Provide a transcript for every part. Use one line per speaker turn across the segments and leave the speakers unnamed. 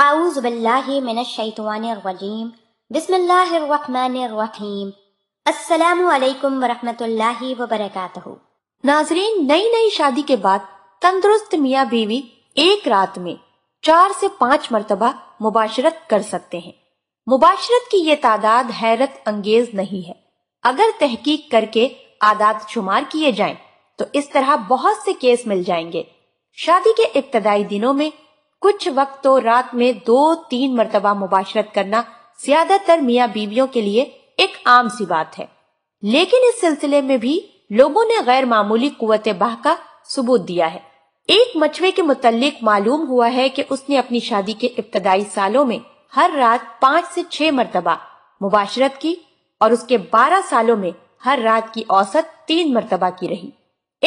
اعوذ باللہ من الشیطان الرجیم بسم اللہ اللہ الرحمن الرحیم السلام علیکم وبرکاتہ ناظرین نئی نئی شادی کے بعد تندرست میاں بیوی ایک رات میں چار سے پانچ مرتبہ مباشرت کر سکتے ہیں مباشرت کی یہ تعداد حیرت انگیز نہیں ہے اگر تحقیق کر کے آداد شمار کیے جائیں تو اس طرح بہت سے کیس مل جائیں گے شادی کے ابتدائی دنوں میں کچھ وقت تو رات میں دو تین مرتبہ مباشرت کرنا زیادہ تر میاں بیویوں کے لیے ایک عام سی بات ہے لیکن اس سلسلے میں بھی لوگوں نے غیر معمولی قوت باہ کا ثبوت دیا ہے ایک مچھوے کے متعلق معلوم ہوا ہے کہ اس نے اپنی شادی کے ابتدائی سالوں میں ہر رات پانچ سے چھ مرتبہ مباشرت کی اور اس کے بارہ سالوں میں ہر رات کی اوسط تین مرتبہ کی رہی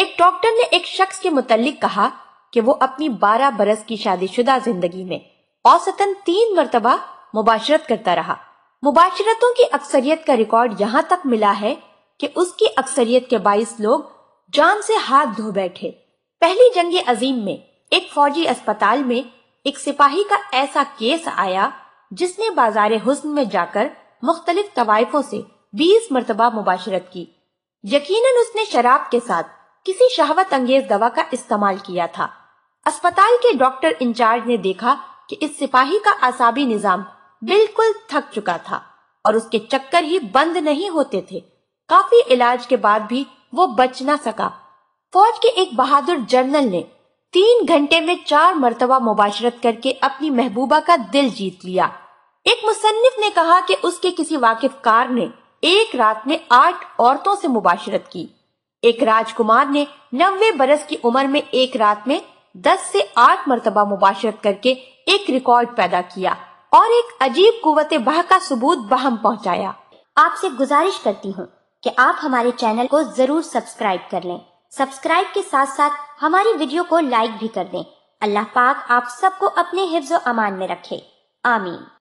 ایک ڈاکٹر نے ایک شخص کے متعلق کہا کہ وہ اپنی بارہ برس کی شادی شدہ زندگی میں اوسطن تین مرتبہ مباشرت کرتا رہا مباشرتوں کی اکثریت کا ریکارڈ یہاں تک ملا ہے کہ اس کی اکثریت کے باعث لوگ جان سے ہاتھ دھو بیٹھے پہلی جنگ عظیم میں ایک فوجی اسپتال میں ایک سپاہی کا ایسا کیس آیا جس نے بازار حسن میں جا کر مختلف طوائفوں سے بیس مرتبہ مباشرت کی یقیناً اس نے شراب کے ساتھ کسی شہوت انگیز دوا کا استعمال کیا تھا اسپتال کے ڈاکٹر انچارج نے دیکھا کہ اس سپاہی کا نظام تھک چکا تھا اور اس کے چکر ہی بند نہیں ہوتے تھے کافی علاج کے بعد بھی وہ بچ نہ سکا فوج کے ایک بہادر جرنل نے تین گھنٹے میں چار مرتبہ مباشرت کر کے اپنی محبوبہ کا دل جیت لیا ایک مصنف نے کہا کہ اس کے کسی واقف کار نے ایک رات میں آٹھ عورتوں سے مباشرت کی ایک راج کمار نے نوے برس کی عمر میں ایک رات میں دس سے آٹھ مرتبہ مباشرت کر کے ایک ریکارڈ پیدا کیا اور ایک عجیب قوت بہ کا ثبوت بہم پہنچایا آپ سے گزارش کرتی ہوں کہ آپ ہمارے چینل کو ضرور سبسکرائب کر لیں سبسکرائب کے ساتھ ساتھ ہماری ویڈیو کو لائک بھی کر دیں اللہ پاک آپ سب کو اپنے حفظ و امان میں رکھے آمین